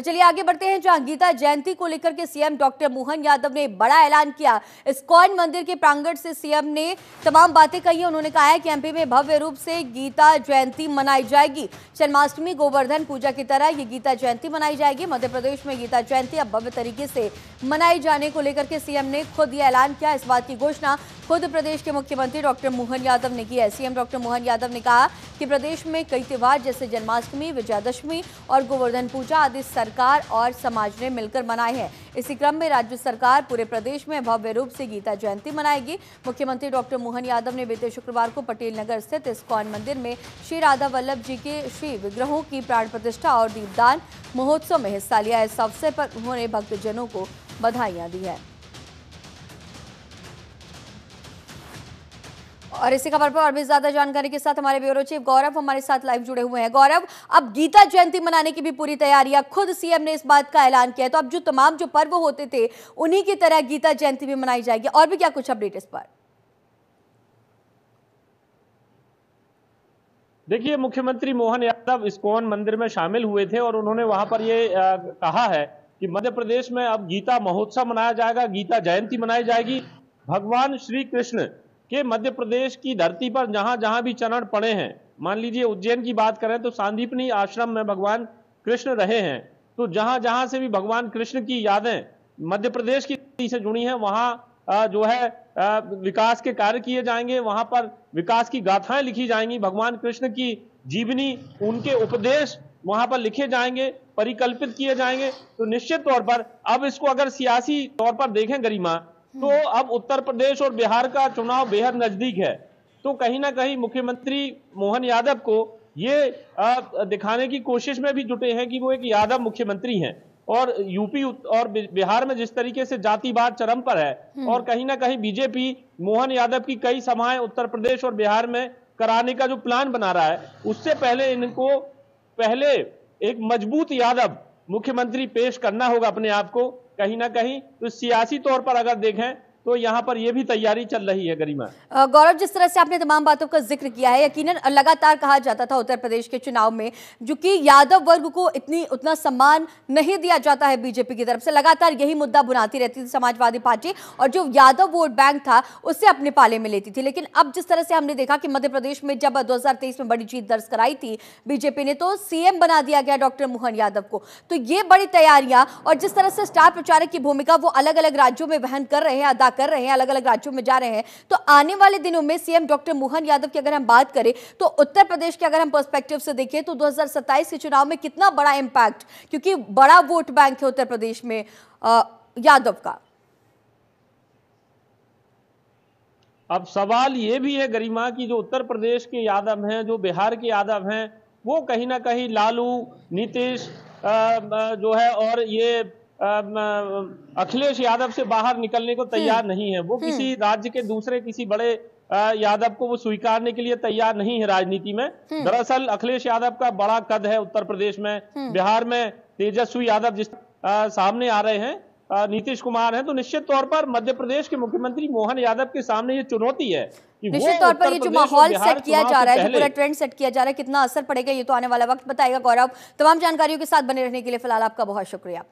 और चलिए आगे बढ़ते हैं जहां गीता जयंती को लेकर के सीएम डॉक्टर मोहन यादव ने बड़ा ऐलान किया इस्कॉन मंदिर के प्रांगण से सीएम ने तमाम बातें कही उन्होंने कहा है कि एमपी में भव्य रूप से गीता जयंती मनाई जाएगी जन्माष्टमी गोवर्धन पूजा की तरह ये गीता जयंती मनाई जाएगी मध्य प्रदेश में गीता जयंती अब भव्य तरीके से मनाई जाने को लेकर के सीएम ने खुद ये ऐलान किया इस बात की घोषणा खुद प्रदेश के मुख्यमंत्री डॉक्टर मोहन यादव ने की है सीएम डॉक्टर मोहन यादव ने कहा कि प्रदेश में कई त्यौहार जैसे जन्माष्टमी विजयादशमी और गोवर्धन पूजा आदि सरकार और समाज ने मिलकर मनाए हैं इसी क्रम में राज्य सरकार पूरे प्रदेश में भव्य रूप से गीता जयंती मनाएगी मुख्यमंत्री डॉक्टर मोहन यादव ने बीते शुक्रवार को पटेल नगर स्थित इस्कॉन मंदिर में श्री राधा वल्लभ जी के श्री विग्रहों की प्राण प्रतिष्ठा और दीपदान महोत्सव में हिस्सा लिया इस अवसर पर उन्होंने भक्तजनों को बधाइयाँ दी हैं और इसी खबर पर और भी ज्यादा जानकारी के साथ हमारे ब्यूरो चीफ गौरव हमारे साथ लाइव जुड़े हुए हैं गौरव अब गीता जयंती मनाने की भी पूरी तैयारियां खुद सीएम ने इस बात का ऐलान किया है तो अब जो तमाम जो पर्व होते थे उन्हीं की तरह गीता जयंती भी मनाई जाएगी और भी क्या कुछ अपडेट इस पर देखिए मुख्यमंत्री मोहन यादव इस्कोन मंदिर में शामिल हुए थे और उन्होंने वहां पर ये आ, कहा है कि मध्य प्रदेश में अब गीता महोत्सव मनाया जाएगा गीता जयंती मनाई जाएगी भगवान श्री कृष्ण कि मध्य प्रदेश की धरती पर जहां जहां भी चरण पड़े हैं मान लीजिए उज्जैन की बात करें तो सांदीपनी आश्रम में भगवान कृष्ण रहे हैं तो जहां जहां से भी भगवान कृष्ण की यादें मध्य प्रदेश की से जुड़ी हैं वहां जो है विकास के कार्य किए जाएंगे वहां पर विकास की गाथाएं लिखी जाएंगी भगवान कृष्ण की जीवनी उनके उपदेश वहां पर लिखे जाएंगे परिकल्पित किए जाएंगे तो निश्चित तौर पर अब इसको अगर सियासी तौर पर देखें गरिमा तो अब उत्तर प्रदेश और बिहार का चुनाव बेहद नजदीक है तो कहीं ना कहीं मुख्यमंत्री मोहन यादव को ये दिखाने की कोशिश में भी जुटे हैं कि वो एक यादव मुख्यमंत्री हैं और यूपी और बिहार में जिस तरीके से जातिवाद चरम पर है हम्म। और कहीं ना कहीं बीजेपी मोहन यादव की कई सभाएं उत्तर प्रदेश और बिहार में कराने का जो प्लान बना रहा है उससे पहले इनको पहले एक मजबूत यादव मुख्यमंत्री पेश करना होगा अपने आप को कहीं ना कहीं तो सियासी तौर पर अगर देखें तो यहाँ पर यह भी तैयारी चल रही है गरिमा गौरव जिस तरह से आपने तमाम बातों का जिक्र किया है यकीनन लगातार कहा जाता था उत्तर प्रदेश के चुनाव में जो कि यादव वर्ग को इतनी उतना सम्मान नहीं दिया जाता है बीजेपी की तरफ से लगातार यही मुद्दा बुनाती रहती थी समाजवादी पार्टी और जो यादव वोट बैंक था उससे अपने पाले में लेती थी लेकिन अब जिस तरह से हमने देखा कि मध्य प्रदेश में जब दो में बड़ी जीत दर्ज कराई थी बीजेपी ने तो सीएम बना दिया गया डॉक्टर मोहन यादव को तो ये बड़ी तैयारियां और जिस तरह से स्टार प्रचारक की भूमिका वो अलग अलग राज्यों में वहन कर रहे हैं यात्रा कर रहे हैं अलग अलग राज्यों में जा रहे हैं तो आने वाले दिनों में सीएम डॉक्टर मोहन यादव की अगर हम बात करें तो उत्तर प्रदेश के अगर हम पर्सपेक्टिव से देखें तो दो के चुनाव में कितना बड़ा इंपैक्ट क्योंकि बड़ा वोट बैंक है उत्तर प्रदेश में यादव का अब सवाल ये भी है गरिमा की जो उत्तर प्रदेश के यादव हैं जो बिहार के यादव हैं वो कहीं ना कहीं लालू नीतीश जो है और ये अखिलेश यादव से बाहर निकलने को तैयार हम्म। नहीं है वो किसी हम्म। राज्य के दूसरे किसी बड़े यादव को वो स्वीकारने के लिए तैयार नहीं है राजनीति में हम्म। दरअसल अखिलेश यादव का बड़ा कद है उत्तर प्रदेश में बिहार में तेजस्वी यादव जिस आ, सामने आ रहे हैं नीतीश कुमार हैं तो निश्चित तौर पर मध्य प्रदेश के मुख्यमंत्री मोहन यादव के सामने ये चुनौती है निश्चित तौर पर ये जो माहौल सेट किया जा रहा है जो पूरा ट्रेंड सेट किया जा रहा है कितना असर पड़ेगा ये तो आने वाला वक्त बताएगा गौरव तमाम जानकारियों के साथ बने रहने के लिए फिलहाल आपका बहुत शुक्रिया